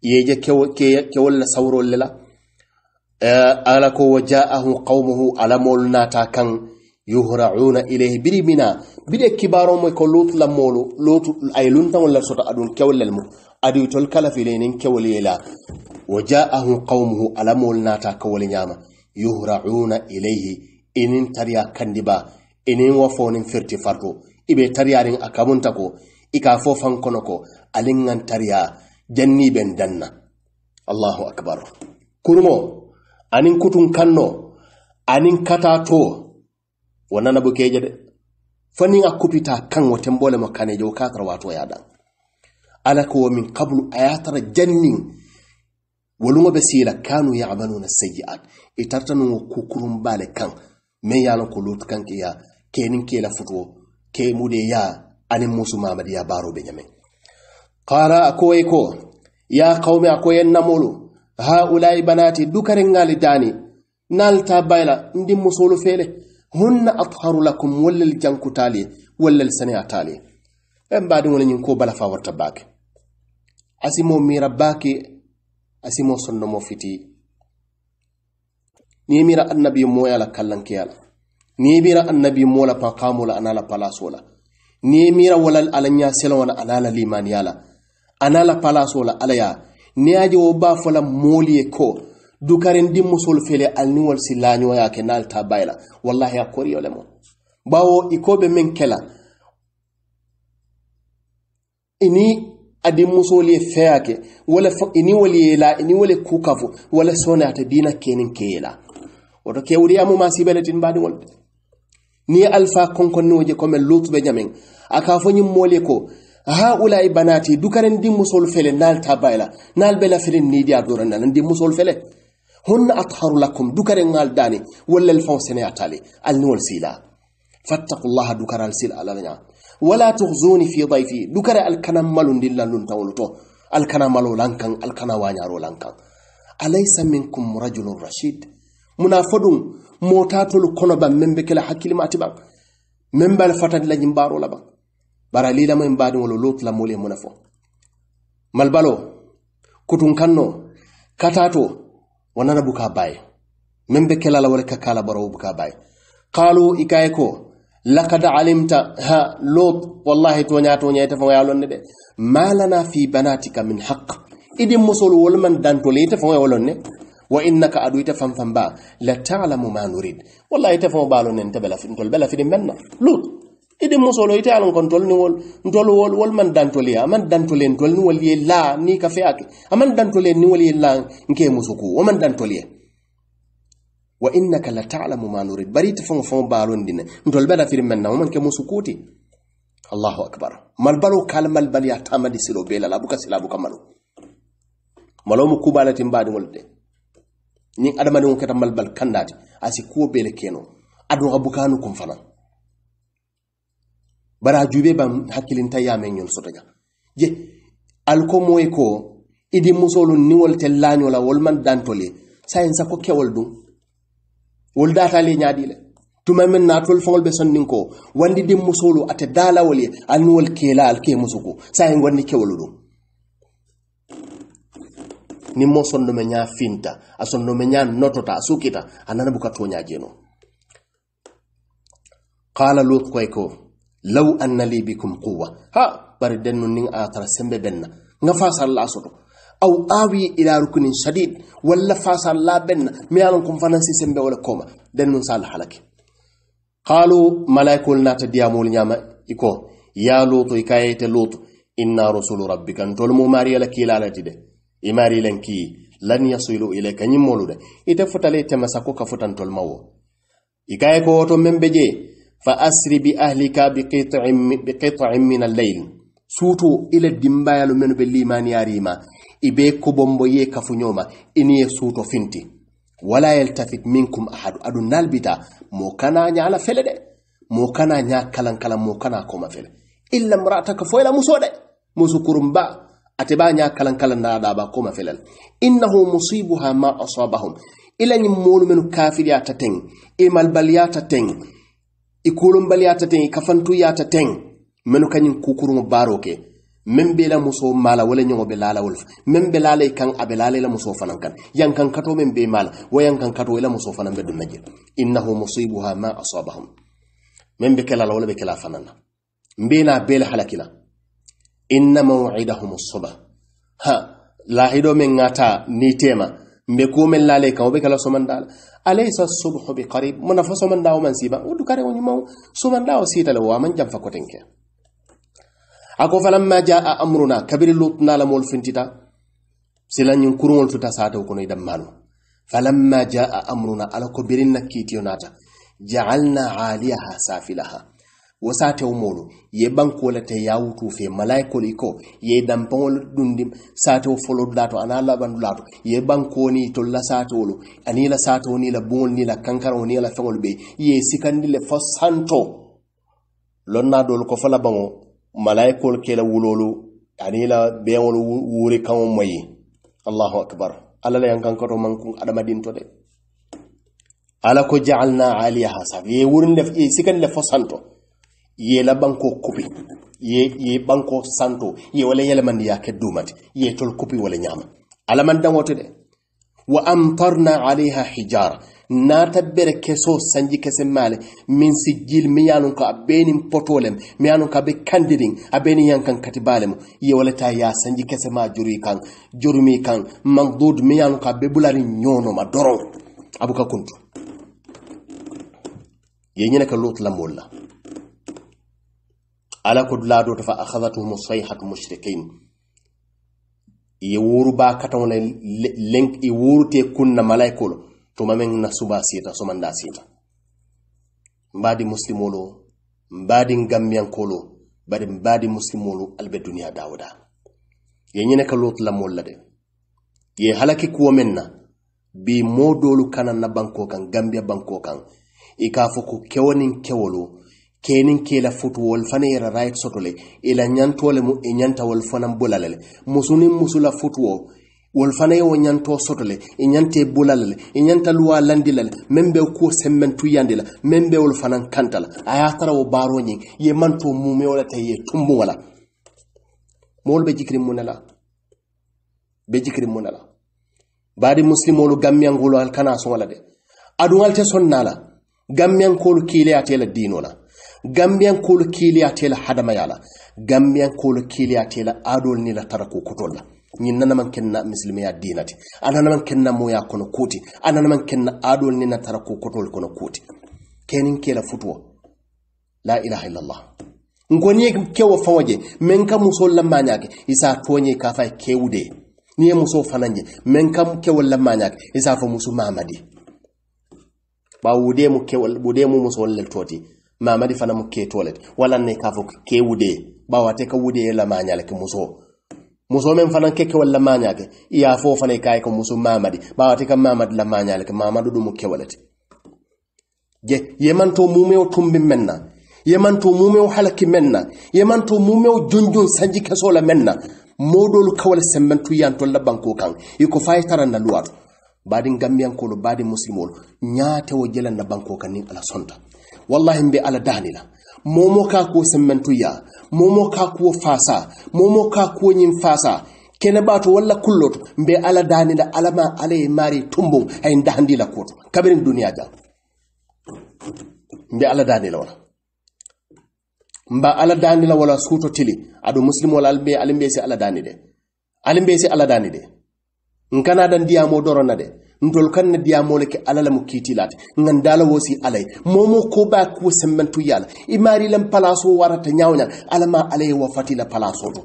yeje kewol na sawrol lela e, ala ko wo jaahu qawmuhu alamol nata kan yuhrauna ilayhi biri mina biɗe kibaro mo ko lotu lammolo lotu ay luntan wolla sota aɗum kewlel mo aduy tol kala filenin kewol yela wo jaahu qawmuhu alamol nata kawol ñama yuhrauna ilayhi enin tariya kandiba enin wa fonin firti farto ibe tariyarin akamunta ko ika fofan kono ko alingan tariya janni ben danna allahu akbar kurmo anin kutun kanno anin katato wannan wonana bo jade fani a kupita kan watan bole mo kanejo ka tar wato ya dan ala ko min qablu ayatara janni walunga ba sila kanu yamaluna sayiat itartanugo kukurun bale kan men yalan ko lotu kan ke kenin ke mude ya anin musu mamadi ya baro benyamin qala a ko ya qawmi akoye namolu haulai banati dukaren ngalitani nalta bayla ndi musulu fele hunna atharu lakum wallal jankutali wallal saniyatali en baadi wala ñin ko bala fa warta baake asimo mira baake asimo sonnomo fiti ni mira annabi moyala kallankeyala ni mira annabi mola pa kamola anala palasola ni mira walal alanya selawala anala limaniyala anala palaso la alaya ne aje wo ba fola moliye ko dukaren dimmosol fele alniwol si lañoya ke nalta bayla wallahi a koriyole mo bawo ikoɓe men kela ini adi musol ye feyake wala ini wol yela ini wole kukafo wala sonata dina kenin keyela woto kewriyamo ma sibeletin mbaɗiwol ni alpha konkonniwoje comme lutɓe ñamen aka fo ñimmole ko haula banati dukaren din musol fele nal tabayla nal bela fele ni dia doran nal din musol fele hunna atharu lakum dukaren ngal dani wala al fonsene atali al nul sila fattaqullaha dukara sila alanya wala tukhzuni fi dhayfi dukara al kanam malun dillan lun tawluto al kanam malo lankan al kanawanya ro lankan alaysa minkum rajulun rashid munafadun motatol kono bam membe kala hakkilima atiban membal fatadi la nyimbarola bam bara liilamo en mbaadi wolo lotulammolu e muna fo malbalo kutun kanno katato wonana buka baye men kelala wala ka kala buka baye qalu ikaye ko alimta ha lot wallahi toña toñayte fo yalonne de ma fi banatika min haq idin musolu wolman dantoleyte fo yolonne wa innaka adu ita fanfan ba la ta'lamu ma nurid wallahi ita fo balo nen tebela fin bela fidin menna lut idi musolo ite alon kon ni wol ntol wol wol man dantole aman dantole ntol ni wol ye la ni ka fe ake aman dantole ni wol la nke musuku o man dantole wa innaka la ta'lamu ma nurid bari ta fon balon dina ntol bada firin man na man ke musukuti allahu akbar malbalo kal malbal ya tamadi silo bela la buka sila buka malo mu kubalatin badi wolde ni adamani on kata malbal kannati asi ko bele keno adu abukanu kum fanan bara juube ban hakkilinta yaameñol sotoja je alko moy ko idi musolu niwol tellañola wol man dantole sayen sako kewol ɗum wol datale ñaadile tuma men natol fongol ɓe sonnin ko wandi din musolu ate dalawol ye alniwol kela al ke musuko sayen wandi kewolu ɗum ni mo sondome ña finta a sondome ña notota sukita a nana buka qala lut koy ko law anna li bikum quwwa ha bar dennu nin a tara sembe benna nga fasar la soto aw awi ila rukunin shadid walla fasar la benna mi alon kum fanansi sembe wala koma dennu sal halaki qalu malaikul nata diamul nyama iko ya lutu ikayete lutu inna rusulu rabbika ntolmo mariya la kilalati de imari lanki lan yasilu ilayka nyimmolu ite futale temasa ko ka futantol mawo ikaye ko to fa asri bi ahlika min alleyl suuto ila dimbayalu menu be limaniyarima ibe kobombo ye kafuñoma ini ye suuto finti wala yaltafit minkum ahadu adu nalbita mo kana ñala fele de mo kana ña kalankalan mo kana koma fele illa mrataka foyla muso de ate ba ña kalankalan naɗa ba koma felal innahu musibuha ma asabahum ila ñim molu menu kafiriyata teŋ imalbaliyata teŋ i kolonbaliyata teŋ i kafantuyata teŋ menu ka ñiŋ kukuruŋo baaro ke meŋ be la musoo maala wala ñoŋo be laala wolu fa meŋ be laala i be laala la musoo fanaŋ kaŋ yaŋ kato meŋ be maala wo kato la musoo fanaŋ be dunna innahu musibuha ma asabahum meŋ be kela la wala be kela fanaŋ na mbe naa inna mawidahum suba ha lahido meŋ ŋa taa nii mbe kuwo meŋ laala i kaŋ wo be la أليس الصبح بقريب من نفس من داو من سيبا ودو كاري ونمو سمن داو سيتا لوا من جنفا كوتنك أكو فلما جاء أمرنا كبير لوتنا لمول فنتتا سلان ينكرون الفتا ساتو كونو يدمانو فلما جاء أمرنا ألكو بيرنا كيتيوناتا جعلنا عاليها سافلها wasate umolu ye banko te ya fe malaikol iko ye dampol dundim sate o folo dato ana la bandulato ye banko to la sate wolo ani la sate ni la bon ni la kankaro ni la fengol be ye sikandi le fosanto lonna dol ko fala bango malaikol ke la wulolu ani la bewol wuri kan moyi allahu akbar ala la yankankoto mankun adamadin to de ala ko ja'alna aliyaha safi ye wurin le sikandi le fosanto yela banko kupi ye ye banko santo ye wala yele man ya keddu ye tol kupi wala nyama ala man dangote de wa amtarna alaiha hijara na tabbere keso sanji kese male min sijil mi yanun ka abenin potolem mi yanun ka be kandidin abenin yankan katibalem ye wala ta ya sanji kese ma juri kan jurumi kan mangdud mi yanun ka be bulari nyono ma doron abuka kuntu ye nyene ka lot la molla ala ko dulaadoto fa akhadathum sayhatu mushrikin ye woruba kataŋo la leŋ ye worute kunna malaiko lo tuma na suba siita somanda siita mbaadi muslimolu mbaadi gammiyankolo bari mbaadi muslimolu albe duniya dawuda ye ñene ka lootu la de ye halaki kuwo men bi moo doolu kana na banko kan gambiya banko kan i ka fo ko kewoniŋ kenin kela futuwol fana yera right sotole ila ñantole mu e ñantawol fanan bulalale musunin musula futuwo wol fana ye wo ñanto sotole e ñante bulalale e ñanta luwa landilale meŋ be kuo semmentu yandi la meŋ wol fana kanta la tara wo baaro ñiŋ ye manto mumewo le te ye tumbuŋo la moolu be jikiri mu ne la be jikiri mu ne la baadi musilimolu al kana soŋo la de aduŋ al te sonna la gammiyaŋkolu kiileyaate la gambian koolu kiiliyaa te hadama yala gambian gambiyaan koolu kiiliyaa adol ni la tarakoo kotolu la nana man kenna misilimiya dinati ti a nanamaŋ kenna mooyaa kono kuuti a man kenna adol ni na tarakoo kutol kono kuti kenin kela la la ilaha illallah nko niŋ ye kewo fawaje je meŋ ka musolu la maañaa ke ka fa ye kewude niŋ ye musoo fanaŋ je meŋ ka kewolu la maañaa ke i se a fo musu maamadi bawo mu kewol wudemu musowol lel tooti mamadi fana mu keto le wala ne ka fo ke wude bawate ka wude la mañale ke muso muso men fana keke walla mañake iya fo fana e kay e ko muso mamadi bawate ka mamadi la mañale ke mamadu ɗum kewalete je yemanto mumeo tumbi menna yemanto mumeo halaki menna yemanto mumeo jonjon sanji kesola menna modolu kawal sembentu yantol la banko kan iko fay taranda luwato baɗi gambiyankolu baɗi muslimolu ñaatewo jelan na banko kan nin ala sonta wallahi mbe ala danila momo ka ko semmentuya momo ka ko fasa momo ka ko nyin fasa kene bato walla kulloto mbe ala danila alama ala e mari tumbum hay dahandila koto kabirin duniya jam mbe ala danila wala mba ala danila wala suto tili adu muslim wala albe alimbe si ala danide alimbe si ala danide nkana dan diyamo dorona de ndol kan na biya mole ke alala mu kitilat ngan dala wosi alay momo ko ba ko semmentu yala imari lam palaso warata nyaawnya alama alay wa fatila palaso to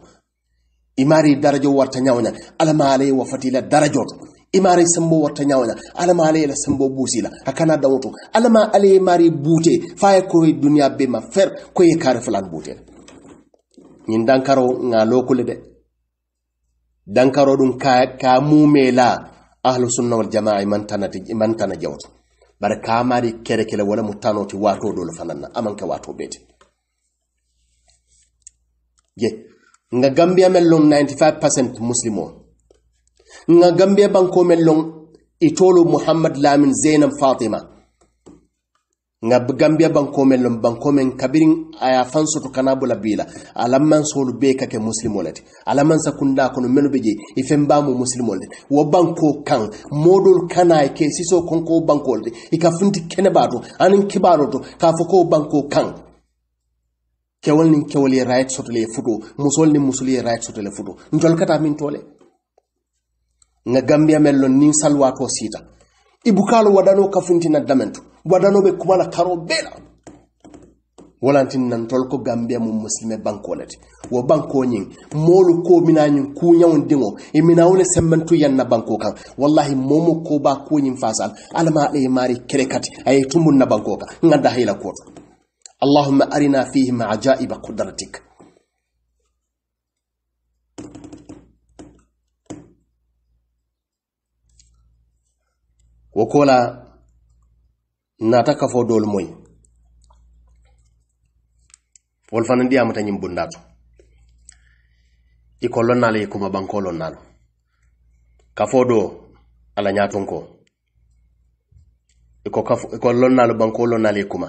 imari darajo warta nyaawnya alama alay wa fatila darajo imari sambo warta nyaawnya alama alay la sambo busila akana dawoto alama alay mari bute faaya ko dunya be ma fer ko e kare fulan bute nyin dankaro nga lokule dankaro dum ka ka mumela ahlu sunna wal jamaa man tanati man tana jawto bar kamari kere kele wala mutanoti wato dole fananna amanke wato beti je nga gambia men 95% muslimo nga gambia banko men lon itolu muhammad lamin zainab fatima nga gambia bankomel lom bankomen kabirin aya fan soto kana bula bila alamman solu be ka ke muslimo lati alamman sakunda kono menu beje ifen bamu muslimo wo banko kan modul kana ke siso konko banko lati ika funti kene anin kibaro ka foko banko kan kewol nin kewol ye right soto le futo musol nin musul ye right soto le futo njol kata min tole nga gambia mel lon nin salwato sita ibukalo wadano kafuntina damentu wadano waɗanoɓe kumala karo bela walantin nan tolko gambia mum muslime banko lati wo banko nyin molu ko minañin ku ñawon dingo e minawone semmantu yanna banko kan wallahi momo ko ba ko nyin fasal alama ɗe mari kere kati aye tumun na banko kan ngada hayla ko allahumma arina fihim ajaiba qudratik wokola nata kafo dol moy wol fana ndiyama tañim bundato i kollon nala i kuma bankolon ka fo do ala ñaton ko iko ka iko lon nalo bankolon nala i hmm. kuma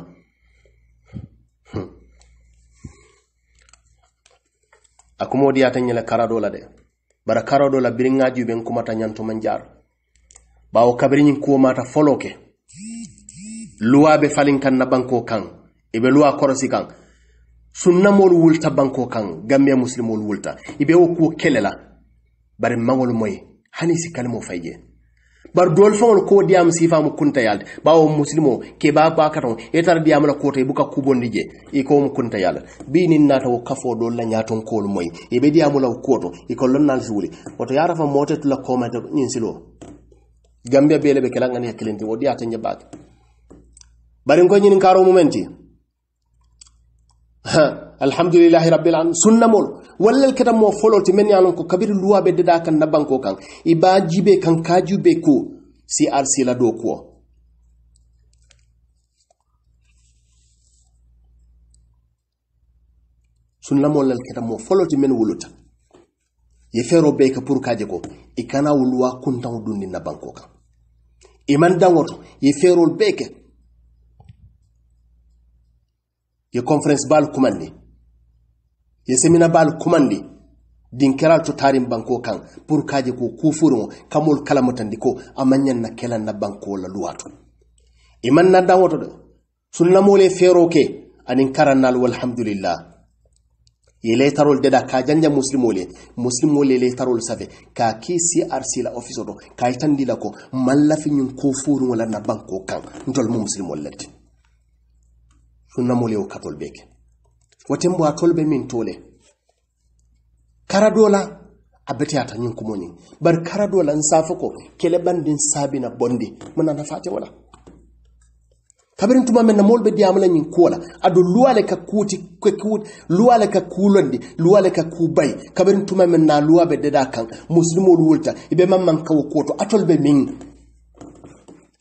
akumodi yata ñela karado la de bara karado la biriŋajiyu ɓen kumata ñanto man jaar ɓawo kabiriñin kuwo mata foloke ke luwa be falin kan na banko kan be luwa korosi kan sunna molu wulta banko kan gamme muslimolu wulta ibe wo kuwo kelela bari mangolu moy hani si kalimo fayje bar dol fawol ko diyam sifamu kunta yalde bawo muslimo ke ba ba katon etar diyam la kota buka kubondi je i ko mu kunta yalde bi nin nata wo kafo dol la nyaton kol moy e be diyam la koto i ko lon nan suuli woto yara fa motet la komata nyin silo gambia bele be kelanga ne kelenti wo diyata nyabaake bari ngoy ñin karo mumenti alhamdulillahi rabbil alamin sunna mol wallal kata mo ti men yalon ko kabir luwa be deda kan nabanko kan iba jibe kan kajube ko crc la do ko sunna lal kata mo fololti men wuluta ye fero be ka pour kaje ko ikana wulwa kuntan dundi nabanko kan iman dangoto ye ferol beke ye conference bal kumandi ye semina bal kumandi din keral to tarin banko kan pour kaje ko kufuru kamol kala motandi amanyan na kelan na banko la luwato iman na dawoto do sunna mole fero anin karannal walhamdulillah ye letarol deda ka janja muslimole muslimole letarol save ka ki crc la office oto ka itandila ko mallafi ñin ko na banko kan ntol mu muslimol namole o katol beke watembo a tolbe min tole kara dola abeteyata ñin kumo ñin bari kara dola ko kele bandin sabina bondi muna nafate wala kabirin tuma men na molɓe diyamala ñin kuwola ado luwale ka kuuti luwale ka kuulondi luwale ka kuubayi kabirin tuma men na luwaɓe deɗa kan musilimolu wolta iɓe mamman kawo koto atolɓe min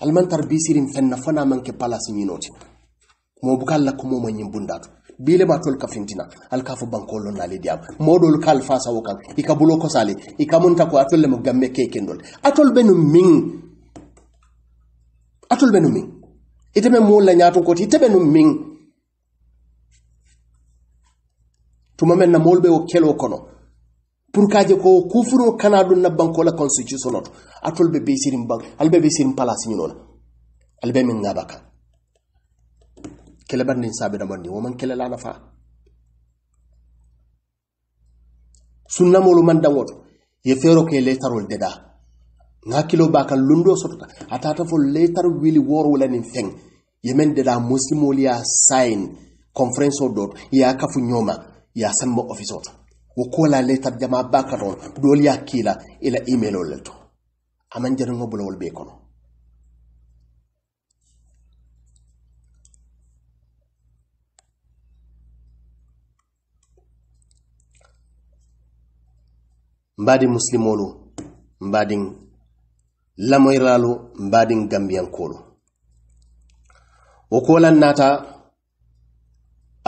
almantar bisirin fenna fana manke palasi ñinoti mo bukal la kumo mo nyimbundatu bile ma tol kafintina al kafu bankolo na le diam modol kal fa sa wokan ika bulo ko sale ika munta ko atol le mo gamme ke kendol atol benu min atol benu min iteme la nyato ko ti tebe nu min tuma men na molbe o kelo kono pour kaje ko kufuro kana dun na banko la constitution not atol be be sirim bank albe be sirim palace ni non albe min ngabaka kele bannin sabe da monni woman kele la nafa sunna molu man dangoto ye fero ke le tarol deda nga kilo ba kan lundo sotota atata fo le tar wili woro la nin feng ye men deda muslimol ya sign conference o dot ya kafu nyoma ya sambo office o wo kola le tar jama ba kan dol ya kila ila email o le to aman jarango bulawol be kono mbadin muslimolu mbadin lamoyiralu mbadin gambiyankolu wo kolan nata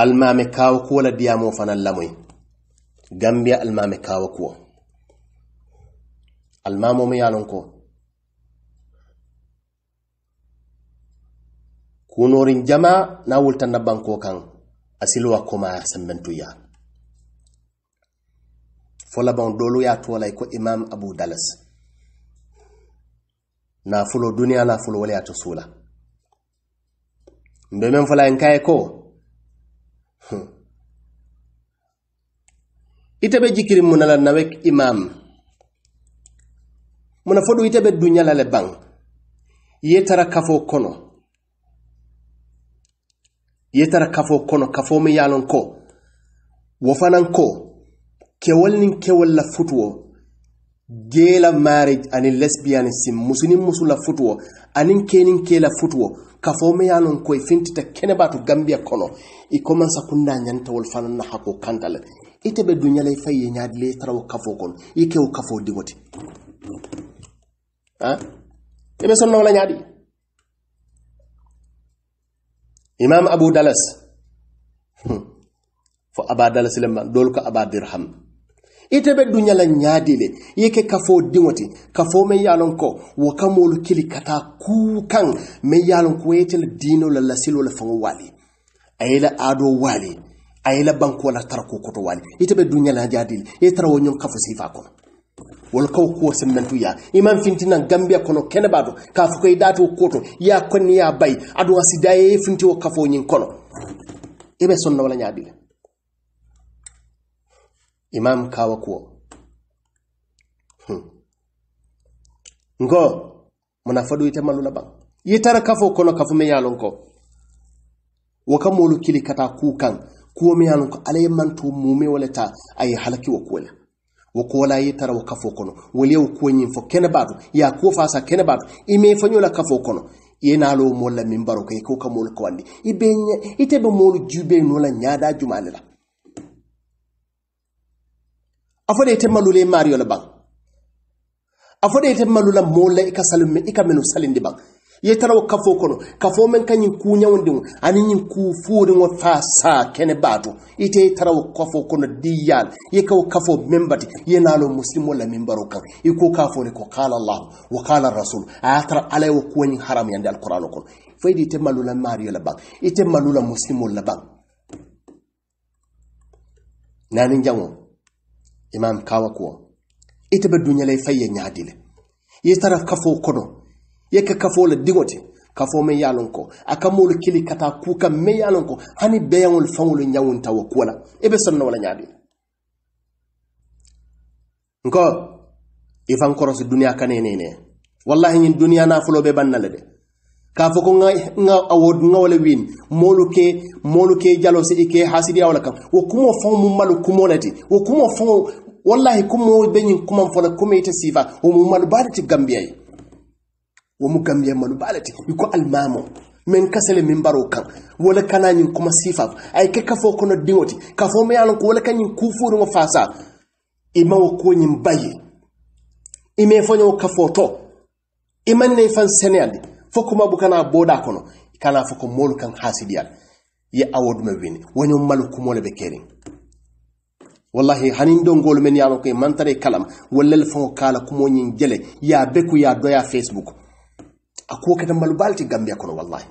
almame kawo kuwo diyamo fanan lamoy gambiya almame kawo kuwo almamo mi yalon ko kunorin jama na wultan na banko kan asilwa koma sembentuya fo labaŋ doolu ye a tuwo la i ko imam abu dalas naafulo duniyaa naafulo wo le ye a to suu la mbe meŋ fola ye nka ye ko hmm. ite be jikiri muna la nawe imam muna fodu ite be duña la le baŋ ye tara kafo kono ye tara kafo kono kafo mi ye a loŋ ko wo fanaŋ ko kewol nin kewol la futuwo gay la marriage ani lesbianism musunin musu la futuwo anin kenin ke la futuwo ka fo me yanon koy fintita kenebatu gambia kono i commence kunda ñantawol fanan na hako kantale ite be duñalay fayye ñaadi le tarawo kafo kono i kewo kafo diŋoti a ibe sonnowo la ñaadi imam abu dalas hmm. fo aba dalas le man ite be duɲala ɲaadi le i ke kafo diŋo ti kafo meŋ ye a ko wo ka moolu kili kata taa kuu kaŋ meŋ ye a loŋ ko wo yete la diino la lasiloo le faŋo waali a ye la ye la bankoo koto waali ite be duɲala ɲaadi le ye tara kafo siifa kono wol kaw kuwo semmentu ya iman fintinan gambia kono kene ka fo koye koto ya konni ya bayi aduwa sidaye ye wo kafo ñiŋ kono i be wala ñaadi imam kawa kuwo hmm. ngo muna fadu ite malula ban yitara kafo kono kafo me yalon ko woka molu kili kata kukan kuwo me yalon ko alaye mantu mume wale ta ayi halaki woku wale woku wala yitara wo kafo kono wale wo kuwa nyin fo kene badu ya kuwa fasa kene badu ime fanyola kafo kono ye naalo mol la min baro kay ko ka molu ko wandi ibe ite be molu jube nola nyaada jumaale la afode ite malule mario la bang afode ite malula molla ika salume ika menu salindi bang ye tarawo kafo kono kafo men kan yin kunya wondin ani yin ku fuuri ngo fa sa kene bato ite tarawo kafo kono diyal ye kawo kafo membati ye nalo muslimo la membaro kan iko kafo ne ko qala allah wa qala rasul atara alay wo kuwani haram yande alquran kono faydi ite malula mario la bang ite malula muslimo la bang nani jango imam kawa ko ite be dunyale fayye le ye tara kafo kodo ye ka kafo le digote kafo men yalon ko akamul kili kata kuka men yalon ko hani beyangol fangol nyawun tawo kola ebe sanna wala nyaadile nko ifan koros duniya kanene ne wallahi nyin duniya na fulo be bannale de k'a fɔ ko n ka n wale win molu ke molu ke jalo sidi ke hasidi awla kam wo kumo fon mu malu kumo lati wo kumo fon wallahi kumo benyin kuma fon kuma ita sifa wo mu malu balati gambiyai wo mu gambiya malu balati ko almamo men kasale min baro kan wala kana nyin kuma sifa ay ke kafo kono dingoti kafo me yalon ko wala kanyin kufuru mo fasa ima wo ko nyin baye ime fonyo kafo to iman ne fan senedi fokkuma bukana boda kono kana fo ko moolu kan hasidiyal ye awodume wini woñon malu kumole ɓe kerin wallahi hanin dongolu men yano koye mantare kalam wallel fon kala kumoñin jele ya beku ya doya facebook a ko keta malu balti gambia kono wallahi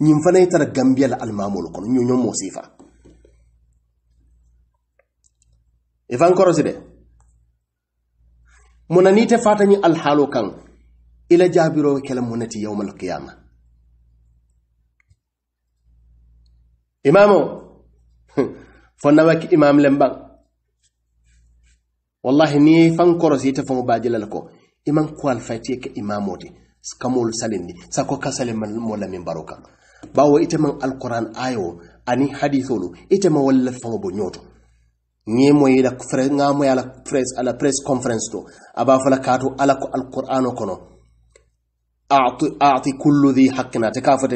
ñin fanayi tara gambia la almamolu kono ñoñon mo sifa ifankorosi de mona ni te ni alhalo kan ila jaabirowo kala munati al qiyama imamo fo ki imam lembang wallahi ni fan korosi ta fomo bajilal ko iman kualfaytiye ke imamoti skamul salindi sako ka man mola min baroka bawo ite man alquran ayo ani haditholu ite ma walla fango bo nyoto ni mo yila nga mo yala press ala press conference to aba fala kato ala ko ko no أعطي كل ذي حق تكافة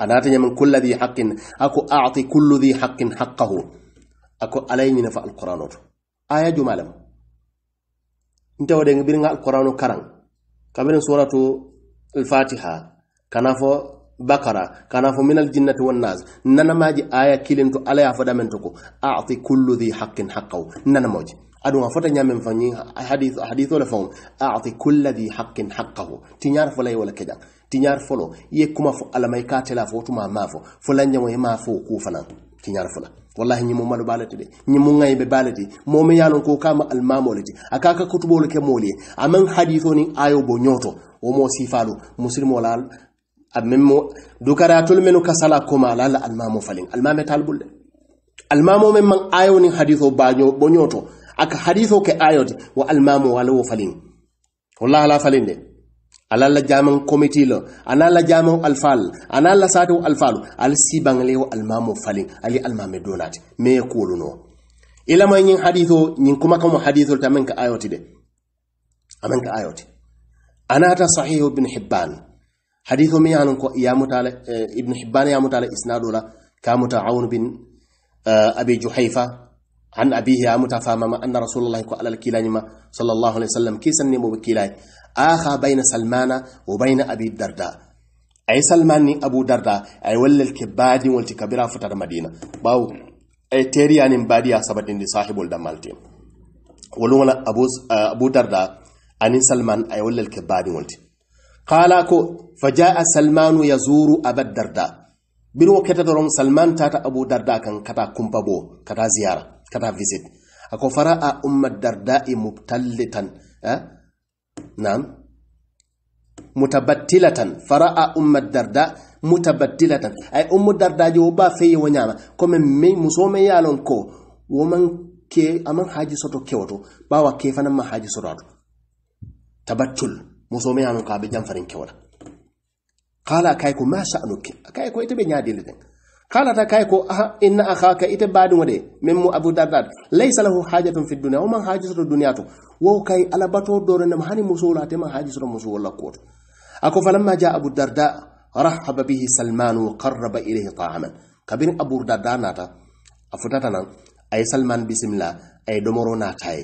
أنا من كل ذي حق أكو أعطي كل ذي حق حقه أكو علي من فعل القرآن آية جمالة أنت ودين بيرنا القرآن كرن كبيرن سورة الفاتحة كنافو بقرة كنافو من الجنة والناس ننماجي آية كيلين تو علي أفدا من تكو أعطي كل ذي حق حقه ننماجي aɗum a fota ñamen fañi hadis ole fawm ati kulla di haqqin haqqahu tiñar folay wala keƴan tiñar folo ye kuma fo alamay ka tela fo tuma ma fo folanñamo e ma fo ku fanan tiñar fola wallahi ñimo malu balati de ñimo ŋayɓe balati momi yalon ko kama almamole ti akaka kutubolu ke moli aman hadis o nin ayo bo ñoto womo sifalu musilmola amin mo dukaratol menu kasala koma ala almamo falin almame talbulle almamo men man ayo nin hadis o baño bo ñoto aka hadiso ke ayot wa almamu wala wo falin wallahi ala falin de ala la committee lo ana la alfal ana la sadu al sibangle wo almamu falin ali almame donati me kuluno ila ma nyin haditho nyin kuma kamo haditho tamen ka ayoti de amen ka ayoti anata sahihu ibn hibban hadithu mi anon ko yamutala eh, ibn hibban yamutala isnadu la kamuta aun bin eh, abi juhaifa an abihi a muta ma anna rasulullahi ko alal Sallallahu alaihi alih w sallam kisannimuɓe kilañ aha bayna salmana wo bayna abi darda ay salman ni Abu darda ay wallel ke baadiŋol ti kabira futata madina ɓaw ay teeriyanin baadiya sabatindi sahibol dammaltin woluŋola Abu darda ani salman ay wallel ke baadiŋol ti qala ko fa jaa salmanu yazuru aba darda biriŋo keta doron salman tata Abu darda kan kata kumpabo kata ziyara ka taa visit a ko fara a umma darda e muftalli tan ah eh? naam darda mu tan a ye dardaaji woo u ba fe'i nyaama kome me musooma yaallon koo woo kee a ma hajji sota baawa kee fana ma hajji sotaatu tabbachul musooma yaallon koo a bi janfari kewala haala akaay koo maa saa aluu kiim akaay koo itti bee nyaadillee. قال كايكو أه إن أخاك إتباد ودي ممو أبو درداد ليس له حاجة في الدنيا ومن حاجة الدنيا وكاي على بطور دور إنما هاني مسولات ما حاجة مسولة كور أكو فلما جاء أبو الدرداء رحب به سلمان وقرب إليه طعاما كبير أبو الدرداء ناتا أفتتنا أي سلمان بسم الله أي دمر ناتاي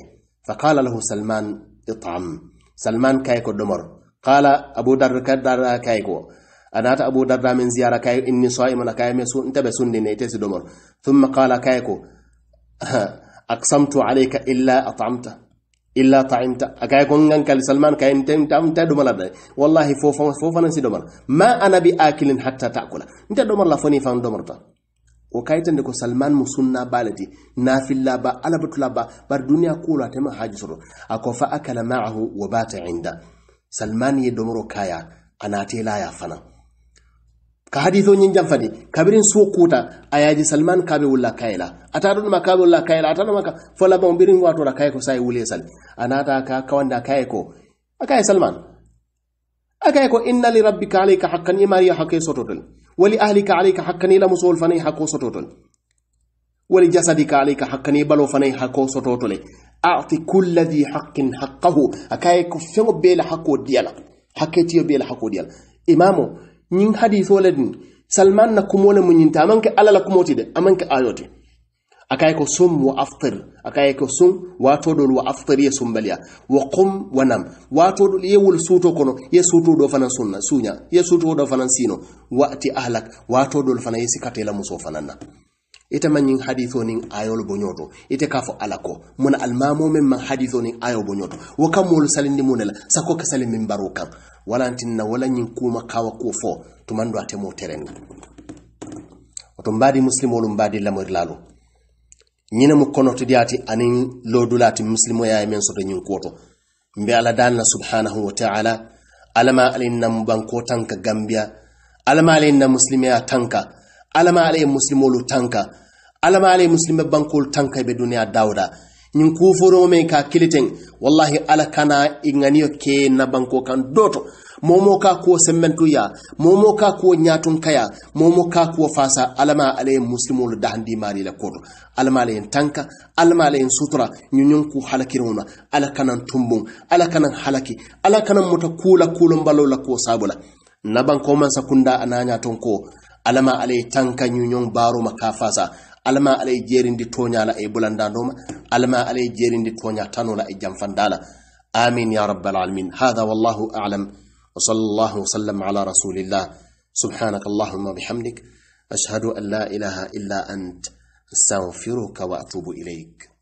فقال له سلمان اطعم سلمان كايكو دمر قال أبو الدرداء كايكو anata abu darda min ziyara kay inni sa'iman kay me sun tabe sunni ne tesi domor thumma qala kay ko aqsamtu alayka illa at'amta illa ta'imta akay ko ngan kal salman kay tem tam ta domala da wallahi fofo fofo nan si domala ma ana bi akilin hatta ta'kula nta domar la foni fan domor ta wo kayitande ko salman mo sunna balati nafilla ba alabatula ba bar duniya kuolo atema haaju soto ako fa akala maahu wa bata inda salman ye domoro kaya anate laya fana ka haditho nyin jamfadi kabirin su kuta ayaji salman kabe wulla kaila atadu ma kabe wulla kaila atadu ma fola bon birin wato ra kai ko sai wule sal anata ka kawanda kai akai salman akai ko inna li rabbika alayka haqqan imari haqqi sototol wali ahlika alayka haqqan ila musul fanai haqqo sototol wali jasadika alayka haqqan balo fani haqqo sototole a'ti kulli dhi haqqin haqqahu akai ko fengo bela haqqo diala hakketiyo bela haqqo diala imamo ñiŋ hadisoo le din salman na kumoo le mu ñinta a maŋ ke alla la kumoo ti de a maŋ ke ayo ti a ka ko sum wa aftir a ka ye ko sum waato dolu wa aftir ye sumbaliya wa qum wa nam waato dolu ye wol suuto kono ye suuto do fana sunna suuña ye suuto do fana siino wa'ti ahlak waato dolu fana ye katela musoo fana na ite man ñing haditho nin ayol bo ñoto ite kafo alako ala ko muna almamo men man hadiso nin ayo bo ñoto wo salindi munela sako ka salin min baro wala tinna wala ñing kuma kawa ko fo tumando ate mo terenga oto mbadi muslimolu mbadi lamor lalu ñine mu konoto diati anin lodulati muslimo yaay men soto ñing koto mbe ala dana subhanahu wa ta'ala alama alinna mubanko tanka gambia alama alinna muslimiya tanka alama alayhi muslimolu tanka alama ala muslim be bankol tanka be duniya dawda ñin kuforo men ka kiliten wallahi ala kana inganiyo ke na banko kan doto momo ka kuwo semmentuya momo ka kuwo ñatun kaya momo ka kuwo fasa alama alaye muslimolu dahandi mari la koto alama alayen tanka alama alayen sutura ñuñon ku halakirinuna ala kanan tumbun ala kanan halaki ala kanan muta kula kulon balo la kuwo sabula na banko man sakunda a nañaton ko alama alaye tanka ñuñon baruma ka fasa alma alay e jeerindi toñala e bulandandoma alama ala e jeerindi toña tanula e jamfandala amin ya rabbal alamin hada wallahu alam wa sallallahu sallam ala rasulillah subhanak allahumma bihamdik ashhadu an la ilaha illa ant استغفرك واتوب اليك